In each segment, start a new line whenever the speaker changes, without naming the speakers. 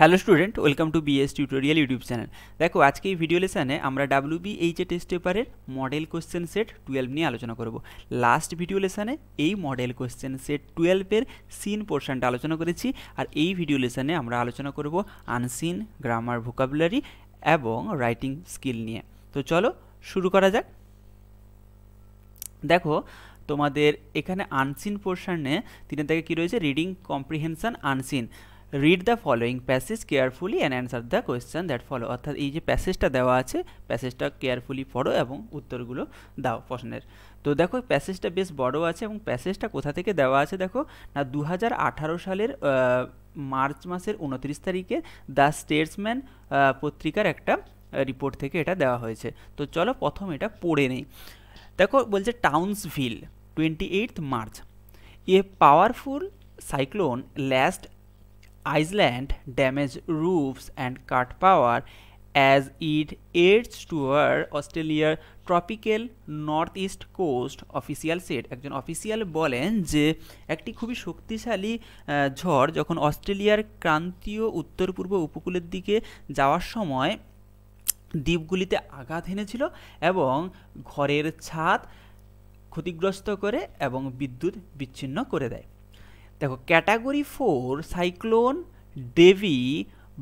hello student welcome to BS tutorial YouTube channel দেখো আজকে এই ভিডিও লেসানে আমরা W B H A test পেপারের মডেল কোশ্চেন সেট টুয়েলভ নিয়ে আলোচনা করব লাস্ট ভিডিও লেসানে এই মডেল কোশ্চেন সেট টুয়েলভের সিন পোর্শনটা আলোচনা করেছি আর এই ভিডিও লেসানে আমরা আলোচনা করব আনসিন গ্রামার ভোকাবুলারি এবং রাইটিং স্কিল নিয়ে তো চলো শুরু করা যাক দেখো তোমাদের এখানে আনসিন পোর্শনে তিনি থেকে কী রয়েছে reading comprehension unseen read the following passage carefully and answer the question that follow অর্থাৎ এই যে প্যাসেজটা দেওয়া আছে প্যাসেজটা কেয়ারফুলি পড়ো এবং উত্তরগুলো দাও প্রশ্নের তো দেখো প্যাসেজটা বেশ বড় আছে এবং প্যাসেজটা কোথা থেকে দেওয়া আছে দেখো না দু সালের মার্চ মাসের উনত্রিশ তারিখে দ্য স্টেটসম্যান পত্রিকার একটা রিপোর্ট থেকে এটা দেওয়া হয়েছে তো চলো প্রথম এটা পড়ে নেই দেখো বলছে ভিল twenty eight March a powerful cyclone lashed Iceland damaged roofs and cut power as it aids toward অস্ট্রেলিয়ার tropical north east coast official said একজন অফিসিয়াল বলেন যে একটি খুবই শক্তিশালী ঝড় যখন অস্ট্রেলিয়ার ক্রান্তীয় উত্তর পূর্ব উপকূলের দিকে যাওয়ার সময় দ্বীপগুলিতে আঘাত এনেছিল এবং ঘরের ছাদ ক্ষতিগ্রস্ত করে এবং বিদ্যুৎ বিচ্ছিন্ন করে দেয় দেখো category four cyclone Debbie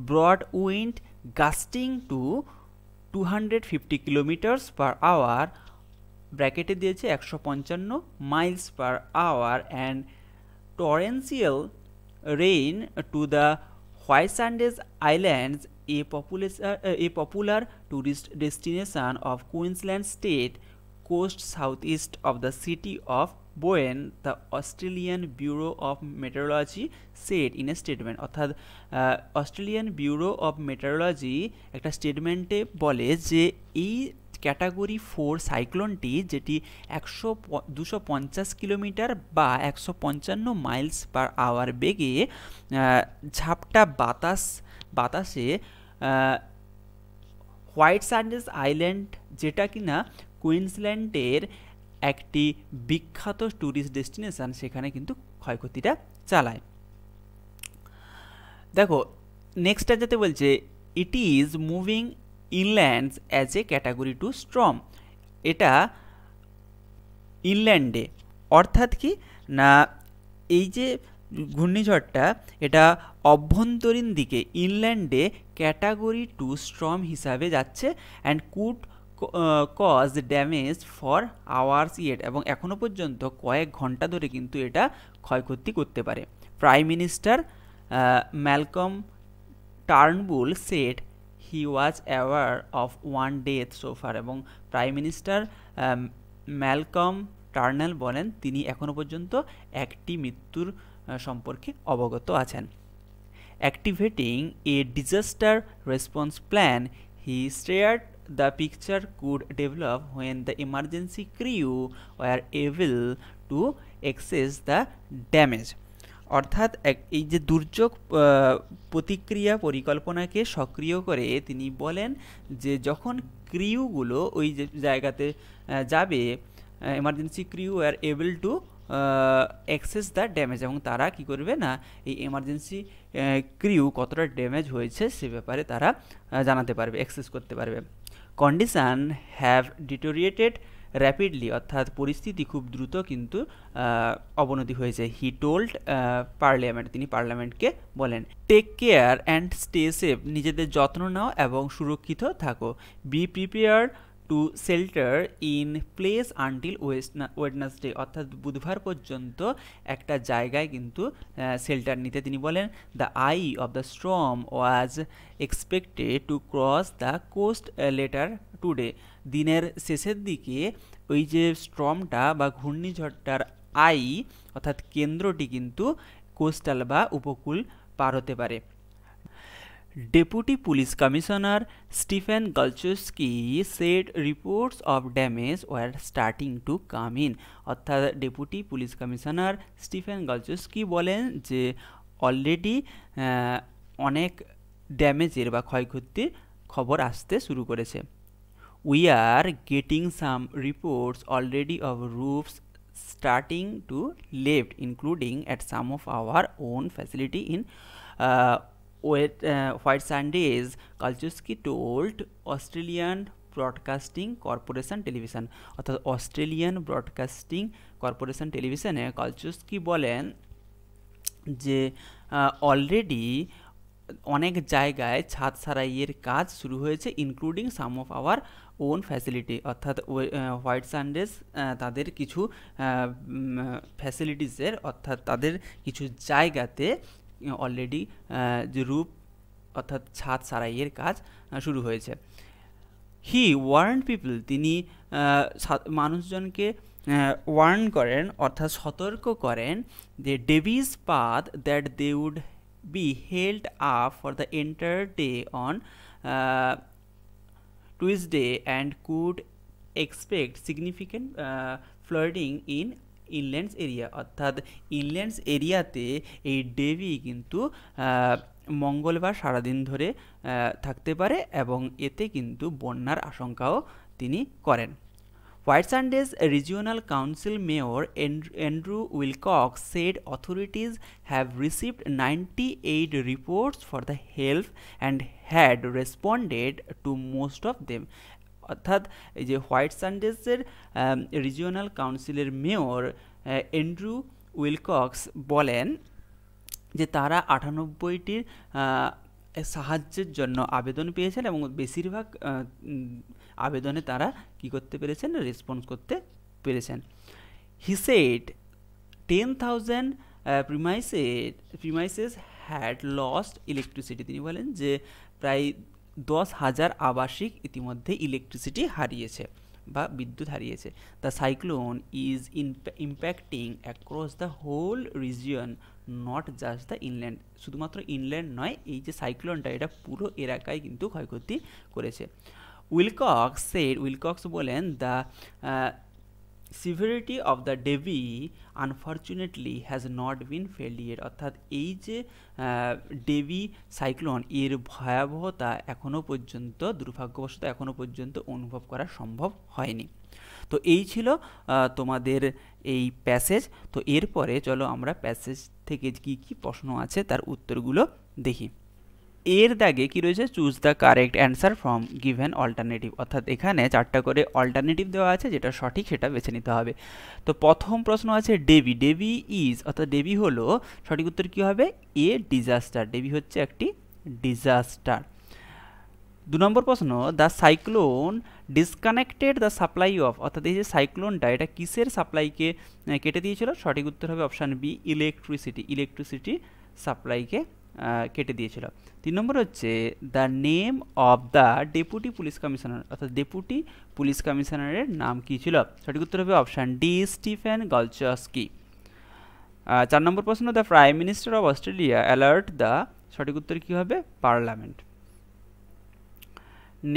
brought wind gusting to two hundred fifty kilometres per hour ব্র্যাকেটে দিয়েছে একশো পঞ্চান্ন miles per hour and torrential rain to the Whitsundays islands a population a popular tourist destination of Queensland state coast south east of the city of Bowen the Australian bureau of meteorology said in a statement অর্থাৎ Australian bureau of meteorology একটা স্টেটমেন্টে বলে যে এই category four সাইক্লোনটি যেটি একশো দুশো পঞ্চাশ কিলোমিটার বা একশো পঞ্চান্ন মাইলস পার আওয়ার বেগে ঝাপটা বাতাস বাতাসে হোয়াইট স্যান্ডেস আইল্যান্ড যেটা কিনা কুইন্সল্যান্ডের একটি বিখ্যাত ট্যুরিস্ট ডেস্টিনেশান সেখানে কিন্তু ক্ষয়ক্ষতিটা চালায় দেখো নেক্সটটা যাতে বলছে it is moving inlands as a category two storm এটা ইনল্যান্ডে অর্থাৎ কি না এই যে ঘূর্ণিঝড়টা এটা অভ্যন্তরীণ দিকে ইনল্যান্ডে ক্যাটাগরি টু স্ট্রম হিসাবে যাচ্ছে and could cause damage for hours yet এবং এখনও পর্যন্ত কয়েক ঘন্টা ধরে কিন্তু এটা ক্ষয়ক্ষতি করতে পারে prime minister Malcolm Turnbull said he was aware of one death so far এবং প্রাইম মিনিস্টার ম্যালকম টার্নেল বলেন তিনি এখনও পর্যন্ত একটি মৃত্যুর সম্পর্কে অবগত আছেন activating a disaster response plan he stared the picture could develop when the emergency crew were able to access the damage অর্থাৎ এই যে দুর্যোগ প্রতিক্রিয়া পরিকল্পনাকে সক্রিয় করে তিনি বলেন যে যখন ক্রিউগুলো ওই যে জায়গাতে যাবে emergency crew are able to access the damage এবং তারা কি করবে না এই এমার্জেন্সি ক্রিউ কতটা ড্যামেজ হয়েছে সে ব্যাপারে তারা জানাতে পারবে অ্যাক্সেস করতে পারবে কন্ডিশান হ্যাভ ডিটোরিয়েটেড র্যাপিডলি অর্থাৎ পরিস্থিতি খুব দ্রুত কিন্তু অবনতি হয়েছে হি টোল্ড পার্লিয়ামেন্ট তিনি পার্লামেন্টকে বলেন take care and stay safe নিজেদের যত্ন নাও এবং সুরক্ষিত থাকো be prepare to shelter in place until Wednesday অর্থাৎ বুধবার পর্যন্ত একটা জায়গায় কিন্তু শেল্টার নিতে তিনি বলেন the eye of the storm was expected to cross the coast later today দিনের শেষের দিকে ওই যে স্ট্রমটা বা ঘূর্ণিঝড়টার আই অর্থাৎ কেন্দ্রটি কিন্তু কোস্টাল বা উপকূল পার হতে পারে Deputy Police Commissioner Stephen Galchewski said reports of damage were starting to come in অর্থাৎ deputy police commissioner Stephen Gollschewski বলেন যে অলরেডি অনেক ড্যামেজের বা ক্ষয়ক্ষতির খবর আসতে শুরু করেছে we are getting some reports already of roofs starting to lift including at some of our own facility in uh, wait Whitsunday is Gollschewski told Australian broadcasting corporation television অর্থাৎ Australian broadcasting corporation টেলিভিশনে Gollschewski বলেন যে already অনেক জায়গায় ছাদ সারাইয়ের কাজ শুরু হয়েছে including some of our own facility অর্থাৎ হোয়াইট সানডেস তাদের কিছু ফ্যাসিলিটিসের অর্থাৎ তাদের কিছু জায়গাতে অলরেডি যে রূপ অর্থাৎ ছাদ সারাইয়ের কাজ শুরু হয়েছে হি ওয়ার্ন পিপল তিনি মানুষজনকে ওয়ার্ন করেন অর্থাৎ সতর্ক করেন যে Debbie's path that they would be held up for the entire day on Tuesday and could expect significant flooding in inlands area অর্থাৎ ইনল্যান্ডস এরিয়াতে এই ডেভি কিন্তু মঙ্গলবার সারাদিন ধরে থাকতে পারে এবং এতে কিন্তু বন্যার আশঙ্কাও তিনি করেন Whitsundays regional council mayor Andrew Willcox said authorities have received ninety eight reports for the help and had responded to most of them অর্থাৎ এই যে হোয়াইট সানডেসের রিজিওনাল কাউন্সিলের মেয়র এন্ড্রু উইলকক্স বলেন যে তারা আটানব্বইটির সাহায্যের জন্য আবেদন পেয়েছেন এবং বেশিরভাগ আবেদনে তারা কি করতে পেরেছেন রেসপন্স করতে পেরেছেন he said ten thousand premised premises had lost electricity তিনি বলেন যে প্রায় দশ হাজার আবাসিক ইতিমধ্যে ইলেকট্রিসিটি হারিয়েছে বা বিদ্যুৎ হারিয়েছে the cyclone is impacting across the whole region not just the inland শুধুমাত্র ইনল্যান্ড নয় এই যে সাইক্লোনটা এটা পুরো এলাকায় কিন্তু ক্ষয়ক্ষতি করেছে উইলকক্স সেড উইলকক্স বলেন the severity of the Debbie unfortunately has not been failure অর্থাৎ এই যে ডেবি সাইক্লোন এর ভয়াবহতা এখনও পর্যন্ত দুর্ভাগ্যবশত এখনও পর্যন্ত অনুভব করা সম্ভব হয়নি তো এই ছিল তোমাদের এই প্যাসেজ তো এরপরে চলো আমরা প্যাসেজ থেকে কী কী প্রশ্ন আছে তার উত্তরগুলো দেখি এর দাগে কি রয়েছে choose the correct answer from given alternative অর্থাৎ এখানে চারটা করে অল্টারনেটিভ দেওয়া আছে যেটা সঠিক সেটা বেছে নিতে হবে তো প্রথম প্রশ্ন আছে ডেবি ডেবি ইজ অর্থাৎ ডেবি হলো সঠিক উত্তর কী হবে এ ডিজাস্টার ডেবি হচ্ছে একটি ডিজাস্টার দু নম্বর প্রশ্ন the cyclone disconnected the supply of অর্থাৎ এই যে সাইক্লোনটা এটা কিসের সাপ্লাইকে কেটে দিয়েছিল সঠিক উত্তর হবে অপশান বি ইলেকট্রিসিটি ইলেকট্রিসিটি সাপ্লাইকে কেটে দিয়েছিল তিন নম্বর হচ্ছে the name of the deputy police commissioner অর্থাৎ ডেপুটি পুলিশ কমিশনারের নাম কী ছিল সঠিক উত্তর হবে অপশান ডি স্টিফেন গলচস্কি চার নম্বর প্রশ্ন the prime minister of Australia alert the সঠিক উত্তর কী হবে পার্লামেন্ট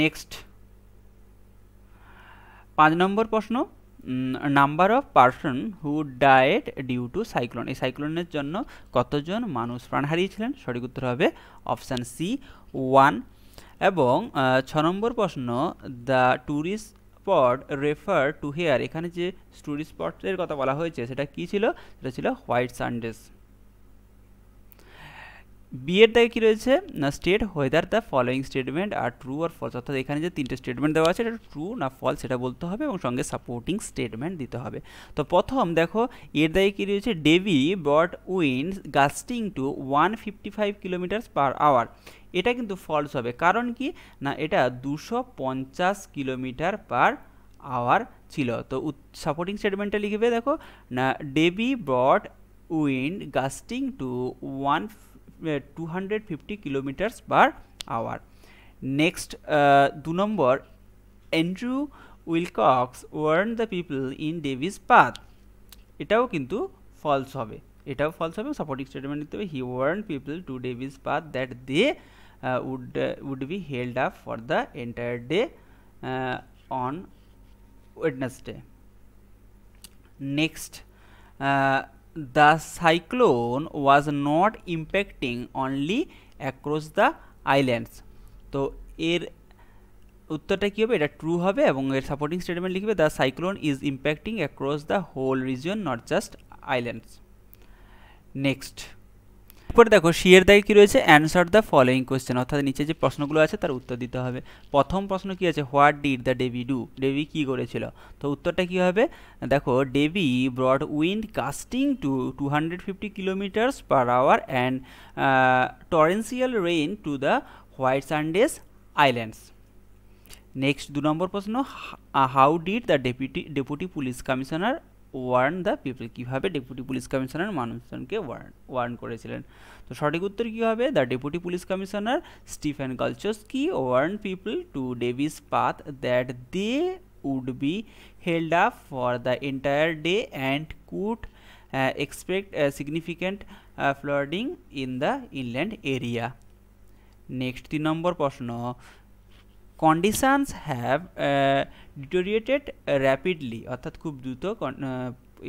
নেক্সট পাঁচ নম্বর প্রশ্ন number of person who died due to cyclone এই সাইক্লোনের জন্য কতজন মানুষ প্রাণ হারিয়েছিলেন সঠিক উত্তর হবে অপশান সি ওয়ান এবং ছ নম্বর প্রশ্ন the tourist spot refer to here এখানে যে ট্যুরিস্ট স্পটের কথা বলা হয়েছে সেটা কী ছিল সেটা ছিল হোয়াইট সানডেস বি এর দাগে কী রয়েছে না state whether the following statement are true or false অর্থাৎ এখানে যে তিনটে স্টেটমেন্ট দেওয়া আছে এটা ট্রু না ফলস সেটা বলতে হবে এবং সঙ্গে সাপোর্টিং স্টেটমেন্ট দিতে হবে তো প্রথম দেখো এর দাগে কী রয়েছে Debbie brought wind gusting to one fifty five kilometre per hour এটা কিন্তু ফলস হবে কারণ কি না এটা দুশো পঞ্চাশ কিলোমিটার পার আওয়ার ছিল তো সাপোর্টিং স্টেটমেন্টটা লিখবে দেখো না Debbie brought wind gusting to one two hundred fifty kilometres per hour next দু নম্বর Andrew Willcox warn the people in Debbie's path এটাও কিন্তু ফলস হবে এটাও ফলস হবে সাপোর্টিং স্টেটমেন্ট দিতে হবে he warn people to Debbie's path that they would would be be up for the the day on uh, next the cyclone was not impacting only across the islands তো এর উত্তরটা কী হবে এটা true হবে এবং এর সাপোর্টিং স্টেটমেন্ট লিখবে the cyclone is impacting across the whole region not just islands next এরপরে দেখো সিয়ের দায় কী রয়েছে অ্যান্সার দ্য ফলোয়িং কোয়েশ্চেন অর্থাৎ নিচে যে প্রশ্নগুলো আছে তার উত্তর দিতে হবে প্রথম প্রশ্ন কী আছে what did the Debbie do Debbie কী করেছিল তো উত্তরটা কী হবে দেখো Debbie brought wind gusting to two hundred fifty kilometres per hour and torrential rain to the Whitsundays islands next দু নম্বর প্রশ্ন how did the deputy deputy police commissioner warn the people কীভাবে ডেপুটি পুলিশ কমিশনার মানুষজনকে warn warn করেছিলেন তো সঠিক উত্তর কী হবে the deputy police commissioner Stephen Gollschewski Warne people to Debbie's path that they would be held up for the entire day and could expect significant flooding in the inland area next তিন নম্বর প্রশ্ন কন্ডিশানস have ডিটোরিয়েটেড rapidly অর্থাৎ খুব দ্রুত uh,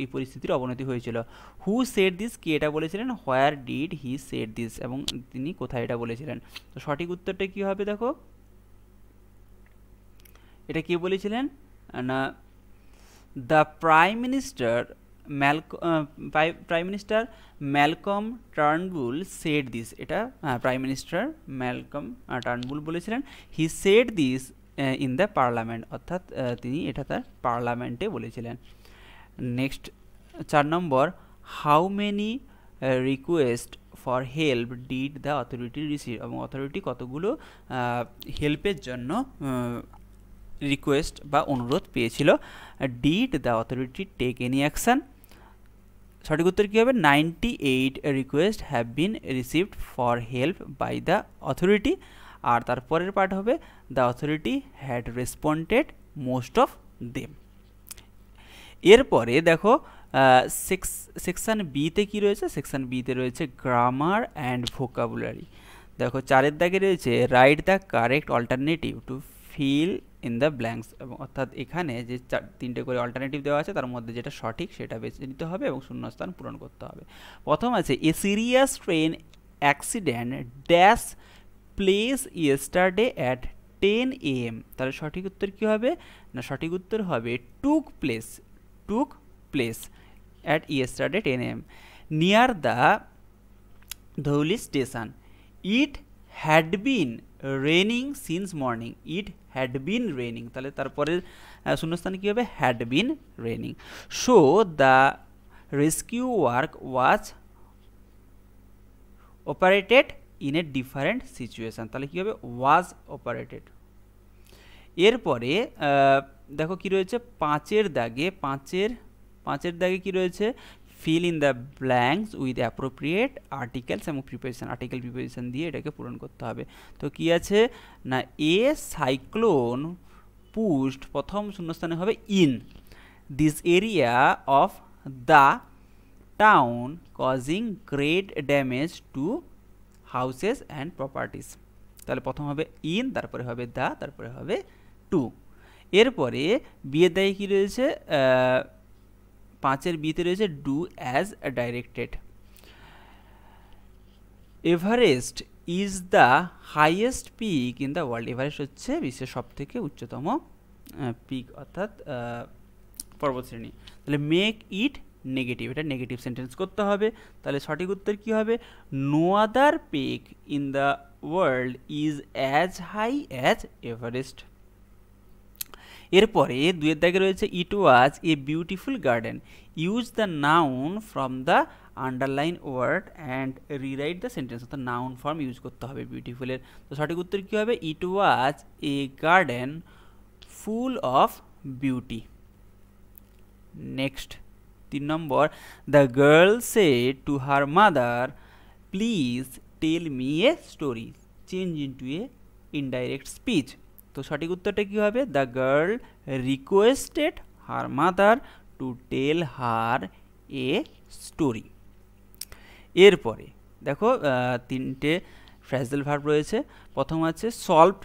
এই পরিস্থিতির অবনতি হয়েছিল হু সেট দিস কে এটা বলেছিলেন where did he said this এবং তিনি কোথায় এটা বলেছিলেন তো সঠিক উত্তরটা কী হবে দেখো এটা কে বলেছিলেন না the prime minister prime minister Malcolm Turnbull said this এটা প্রাইম মিনিস্টার ম্যালকম টার্নবুল বলেছিলেন he said this in the parliament অর্থাৎ uh, তিনি এটা তার পার্লামেন্টে বলেছিলেন নেক্সট চার নম্বর how many request for help did the authority receive এবং অথরিটি কতগুলো হেল্পের uh, জন্য রিকোয়েস্ট uh, বা অনুরোধ পেয়েছিল did the authority take any action সঠিক উত্তর কী হবে ninety eight request have bin received for help by the authority আর তারপরের পার্ট হবে the authority had responded most of them এরপরে দেখো সেকশান বিতে কী রয়েছে সেকশান বিতে রয়েছে গ্রামার অ্যান্ড ভোকাবুলারি দেখো চারের দাগে রয়েছে write the correct alternative to fill in the blanks এবং অর্থাৎ এখানে যে চার তিনটে করে অল্টারনেটিভ দেওয়া আছে তার মধ্যে যেটা সঠিক সেটা বেছে নিতে হবে এবং শূন্যস্থান পূরণ করতে হবে প্রথম আছে a serious train accident dash place yesterday at ten A M তাহলে সঠিক উত্তর কী হবে না সঠিক উত্তর হবে took place took place at yesterday ten M near the Dhauli station it had been raining since morning it had been raining তাহলে তারপরে শূন্যস্থানে কী হবে had been raining so the rescue work was operated in a different situation তাহলে কী হবে ওয়াজ operated এরপরে দেখো কি রয়েছে পাঁচের দাগে পাঁচের পাঁচের দাগে কি রয়েছে fill in the blanks with appropriate articles এবং প্রিপারেশান আর্টিকেল প্রিপারেশান দিয়ে এটাকে পূরণ করতে হবে তো কী আছে না এ সাইক্লোন পুস্ট প্রথম শূন্যস্থানে হবে in this area of the town causing great damage to houses and properties তাহলে প্রথম হবে ইন তারপরে হবে দ্য তারপরে হবে টু এরপরে বিয়ের দায়ী কী রয়েছে পাঁচের বিতে রয়েছে do as directed Everest is the highest peak in the world Everest হচ্ছে বিশ্বের সব থেকে উচ্চতম পিক অর্থাৎ পর্বতশ্রেণী তাহলে মেক ইট নেগেটিভ এটা নেগেটিভ সেন্টেন্স করতে হবে তাহলে সঠিক উত্তর কী হবে no other peak in the world is as high as Everest এরপরে দুয়ের দাগে রয়েছে it was a beautiful garden use the noun from the underline word and rewrite the sentence অর্থাৎ নাউন ফর্ম ইউজ করতে হবে বিউটিফুলের তো সঠিক উত্তর কী হবে it was a garden full of beauty next তিন নম্বর the girl say to her mother please tell me a story change into a indirect speech তো সঠিক উত্তরটা কী হবে the girl requested her mother to tell her a story এরপরে দেখো তিনটে ফ্র্যাজেল ভার্ব রয়েছে প্রথম আছে সলভড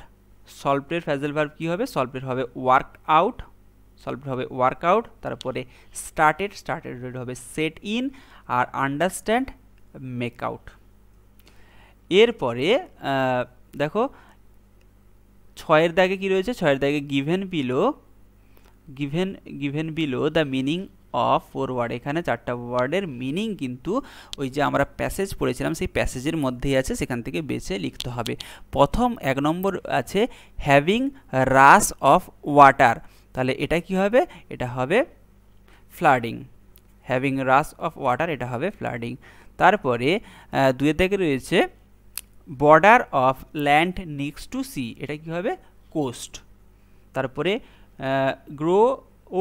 সলভের ফ্র্যাজেল ভার্ব কী হবে সলভের হবে ওয়ার্ক আউট সলভড হবে ওয়ার্ক আউট তারপরে স্টার্টেড স্টার্টেড হবে সেট ইন আর আন্ডারস্ট্যান্ড মেক আউট এরপরে দেখো ছয়ের দাগে কি রয়েছে ছয়ের দাগে given below given given below the meaning of four word এখানে চারটা ওয়ার্ডের মিনিং কিন্তু ওই যে আমরা প্যাসেজ পড়েছিলাম সেই প্যাসেজের মধ্যেই আছে সেখান থেকে বেছে লিখতে হবে প্রথম এক নম্বর আছে হ্যাভিং রাস অফ ওয়াটার তাহলে এটা কি হবে এটা হবে flooding having rush of water এটা হবে ফ্লাডিং তারপরে দুয়ের দাগে রয়েছে border of land next to sea এটা কি হবে কোস্ট তারপরে গ্রো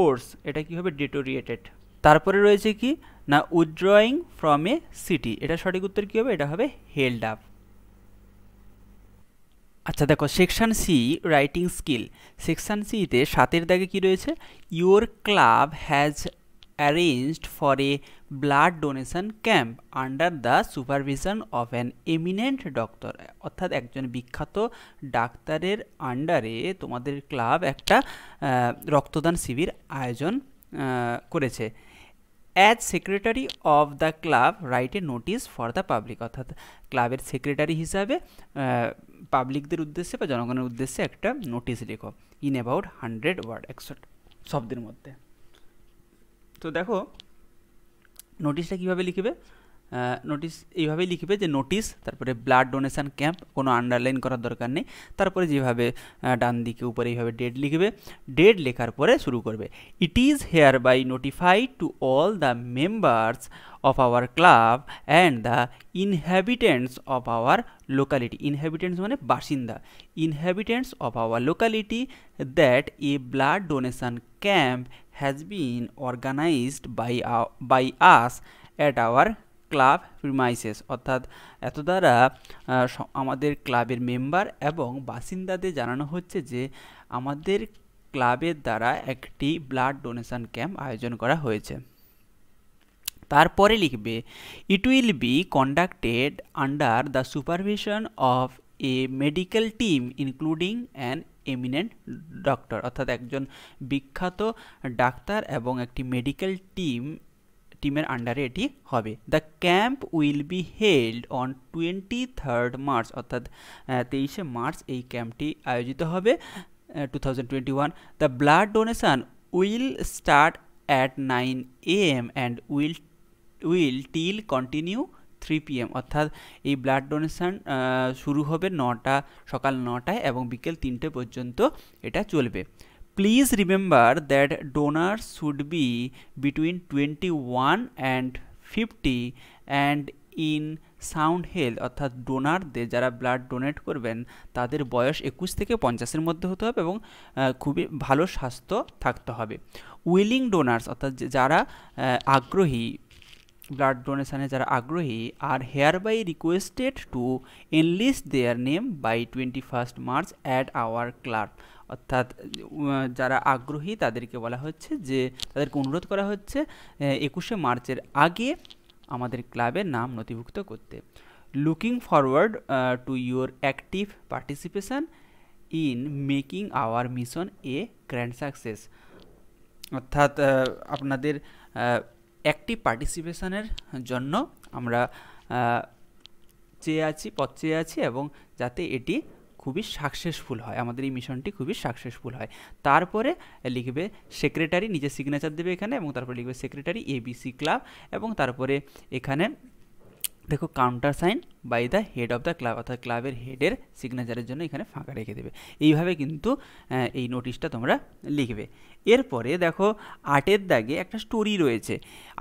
ওর্স এটা কী হবে ডিটোরিয়েটেড তারপরে রয়েছে কি না উইথড্রয়িং ফ্রম এ সিটি এটা সঠিক উত্তর কী হবে এটা হবে হেল্ড আপ আচ্ছা দেখো section C writing skill section সিতে সাতের দাগে কি রয়েছে your club has arranged for a blood donation camp under the supervision of an eminent doctor অর্থাৎ একজন বিখ্যাত ডাক্তারের আন্ডারে তোমাদের ক্লাব একটা রক্তদান শিবির আয়োজন করেছে as secretary of the club write a notice for the public অর্থাৎ ক্লাবের সেক্রেটারি হিসাবে পাবলিকদের উদ্দেশ্যে বা জনগণের উদ্দেশ্যে একটা নোটিস লেখো ইন অ্যাবাউট হান্ড্রেড ওয়ার্ড একশো শব্দের মধ্যে তো দেখো নোটিশটা কিভাবে লিখবে নোটিশ এইভাবেই লিখবে যে নোটিশ তারপরে ব্লাড ডোনেশান ক্যাম্প কোনো আন্ডারলাইন করার দরকার নেই তারপরে যেভাবে ডান দিকে উপরে এইভাবে ডেট লিখবে ডেট লেখার পরে শুরু করবে it is hereby notified to all the members of our club and the inhabitants of our locality inhabitants মানে বাসিন্দা inhabitants of our locality that a blood donation camp has been organized by, uh, by us at our club premises অর্থাৎ এত দ্বারা আমাদের ক্লাবের member এবং বাসিন্দাদের জানানো হচ্ছে যে আমাদের ক্লাবের দ্বারা একটি ব্লাড ডোনেশন ক্যাম্প আয়োজন করা হয়েছে তারপরে লিখবে it will be conducted under the supervision of a medical team including an eminent doctor অর্থাৎ একজন বিখ্যাত ডাক্তার এবং একটি মেডিকেল টিম টিমের আন্ডারে এটি হবে the camp will be held on twenty third March অর্থাৎ তেইশে মার্চ এই ক্যাম্পটি আয়োজিত হবে two thousand twenty one the blood donation will start at nine A M and will will till continue three PM অর্থাৎ এই ব্লাড ডোনেশান শুরু হবে নটা সকাল নটায় এবং বিকেল তিনটে পর্যন্ত এটা চলবে please remember that donor should be between twenty one and fifty and in sound health অর্থাৎ ডোনারদের যারা ব্লাড ডোনেট করবেন তাদের বয়স একুশ থেকে পঞ্চাশের মধ্যে হতে হবে এবং খুবই ভালো স্বাস্থ্য থাকতে হবে উইলিং ডোনার্স অর্থাৎ যারা আগ্রহী ব্লাড ডোনেশানে যারা আগ্রহী are hereby requested to enlist their name by twenty first March at our club অর্থাৎ যারা আগ্রহী তাদেরকে বলা হচ্ছে যে তাদেরকে অনুরোধ করা হচ্ছে একুশে মার্চের আগে আমাদের ক্লাবের নাম নথিভুক্ত করতে looking forward to your active participation in making our mission a grand success অর্থাৎ আপনাদের অ্যাক্টিভ পার্টিসিপেশনের জন্য আমরা চেয়ে আছি পথ চেয়ে আছি এবং যাতে এটি খুবই সাকসেসফুল হয় আমাদের এই মিশনটি খুবই সাকসেসফুল হয় তারপরে লিখবে সেক্রেটারি নিজের সিগনেচার দেবে এখানে এবং তারপরে লিখবে সেক্রেটারি এবিসি ক্লাব এবং তারপরে এখানে দেখো countersign by the head of the club অর্থাৎ ক্লাবের হেডের সিগনেচারের জন্য এখানে ফাঁকা রেখে দেবে এইভাবে কিন্তু এই নোটিশটা তোমরা লিখবে এরপরে দেখো আটের দাগে একটা স্টোরি রয়েছে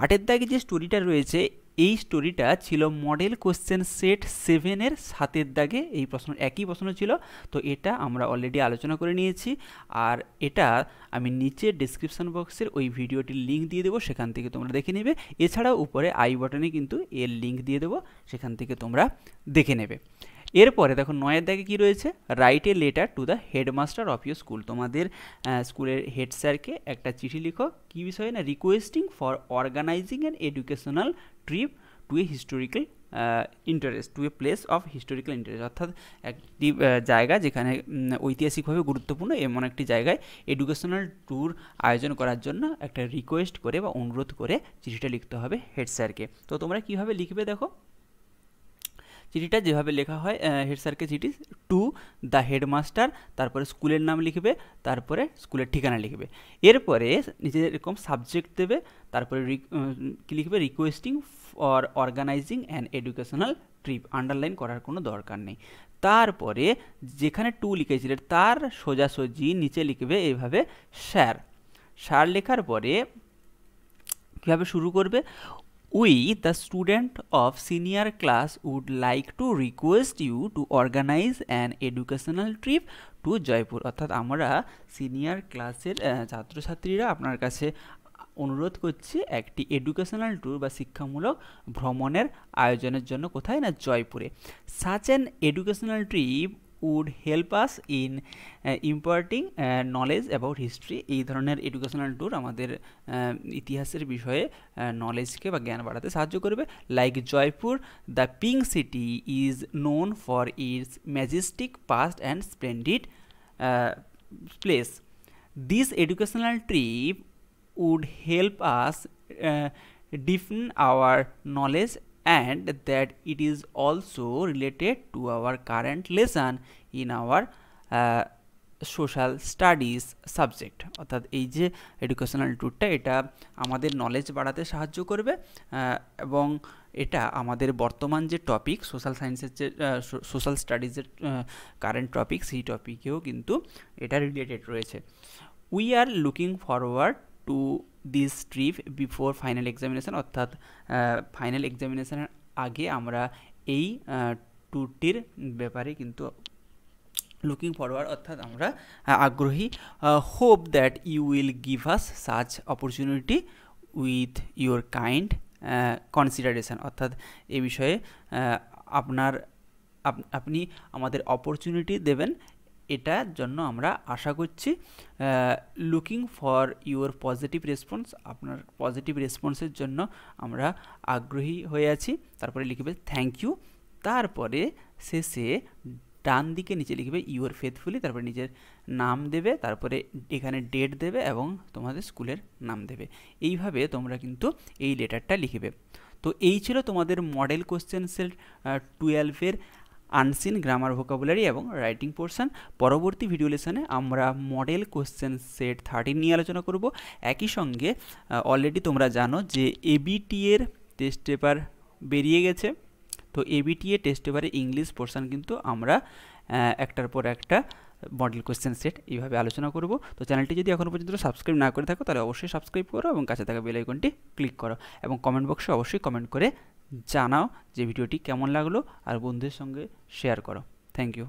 আটের দাগে যে স্টোরিটা রয়েছে এই স্টোরিটা ছিল মডেল কোশ্চেন সেট সেভেনের সাতের দাগে এই প্রশ্ন একই প্রশ্ন ছিল তো এটা আমরা অলরেডি আলোচনা করে নিয়েছি আর এটা আমি নিচে ডিসক্রিপশান বক্সের ওই ভিডিওটির লিঙ্ক দিয়ে দেবো সেখান থেকে তোমরা দেখে নেবে এছাড়াও উপরে আই বাটনে কিন্তু এর লিঙ্ক দিয়ে দেবো সেখান থেকে তোমরা দেখে নেবে এরপরে দেখো নয়ের দাগে কি রয়েছে write a letter to the headmaster of your school তোমাদের স্কুলের হেড স্যারকে একটা চিঠি লিখো কি বিষয়ে না requesting for organizing and educational trip to a historical interest to a place of historical interest অর্থাৎ একটি জায়গা যেখানে ঐতিহাসিকভাবে গুরুত্বপূর্ণ এমন একটি জায়গায় এডুকেশনাল ট্যুর আয়োজন করার জন্য একটা রিকোয়েস্ট করে বা অনুরোধ করে চিঠিটা লিখতে হবে হেড স্যারকে তো তোমরা কীভাবে লিখবে দেখো চিঠিটা যেভাবে লেখা হয় হেড স্যারকে চিঠি টু দ্য হেডমাস্টার তারপরে স্কুলের নাম লিখবে তারপরে স্কুলের ঠিকানা লিখবে এরপরে নিজে এরকম সাবজেক্ট দেবে তারপরে কী লিখবে requesting for organizing and educational trip underline করার কোনো দরকার নেই তারপরে যেখানে টু লিখেছিলেন তার সোজাসুজি নিচে লিখবে এভাবে স্যার স্যার লেখার পরে কীভাবে শুরু করবে We, the student of senior class, would like to request you to organize an educational trip to Jaipur অর্থাৎ আমরা সিনিয়র ক্লাসের ছাত্রছাত্রীরা আপনার কাছে অনুরোধ করছি একটি এডুকেশনাল ট্যুর বা শিক্ষামূলক ভ্রমণের আয়োজনের জন্য কোথায় না জয়পুরে such an educational trip would help us in imparting knowledge about history এই ধরনের এডুকেশনাল ট্যুর আমাদের uh, ইতিহাসের বিষয়ে নলেজকে uh, বা জ্ঞান বাড়াতে সাহায্য করবে like Jaipur the pink city is known for its majestic past and splendid place this educational trip would help us deepen our knowledge and that it is also related to our current lesson in our uh, social studies subject অর্থাৎ এই যে educational ট্যুরটা এটা আমাদের knowledge বাড়াতে সাহায্য করবে এবং এটা আমাদের বর্তমান যে টপিক সোশ্যাল সায়েন্সের যে সোশ্যাল স্টাডিজের কারেন্ট টপিক সেই টপিকেও কিন্তু এটা রিলেটেড রয়েছে we are looking forward to this trip before final examination অর্থাৎ ফাইনাল এক্সামিনেশানের আগে আমরা এই ট্যুরটির ব্যাপারে কিন্তু লুকিং ফরওয়ার্ড অর্থাৎ আমরা আগ্রহী hope that you will give us such opportunity with your kind consideration অর্থাৎ এ বিষয়ে আপনার আপনি আমাদের অপরচুনিটি দেবেন এটার জন্য আমরা আশা করছি looking for your positive response আপনার পজিটিভ রেসপন্সের জন্য আমরা আগ্রহী হয়ে আছি তারপরে লিখবে থ্যাংক ইউ তারপরে শেষে ডান দিকে নিচে লিখবে ইউর ফেথফুলি তারপরে নিজের নাম দেবে তারপরে এখানে ডেট দেবে এবং তোমাদের স্কুলের নাম দেবে এইভাবে তোমরা কিন্তু এই লেটারটা লিখবে তো এই ছিল তোমাদের মডেল কোশ্চেন সেট টুয়েলভের আনসিন গ্রামার ভোকাবুলারি এবং রাইটিং পোর্শন পরবর্তী ভিডিও লেসনে আমরা মডেল কোশ্চেন সেট থার্টিন নিয়ে আলোচনা করব একই সঙ্গে অলরেডি তোমরা জানো যে এবিটি এর টেস্ট পেপার বেরিয়ে গেছে তো এবিটি এ টেস্ট পেপারে ইংলিশ পোর্শন কিন্তু আমরা একটার পর একটা মডেল কোয়েশ্চেন সেট এইভাবে আলোচনা করব তো চ্যানেলটি যদি এখনও পর্যন্ত সাবস্ক্রাইব না করে থাকো তাহলে অবশ্যই সাবস্ক্রাইব করো এবং কাছে থাকা বেল আইকনটি ক্লিক করো এবং কমেন্ট বক্সে অবশ্যই কমেন্ট করে জানাও যে ভিডিওটি কেমন লাগলো আর বন্ধুদের সঙ্গে শেয়ার করো থ্যাংক ইউ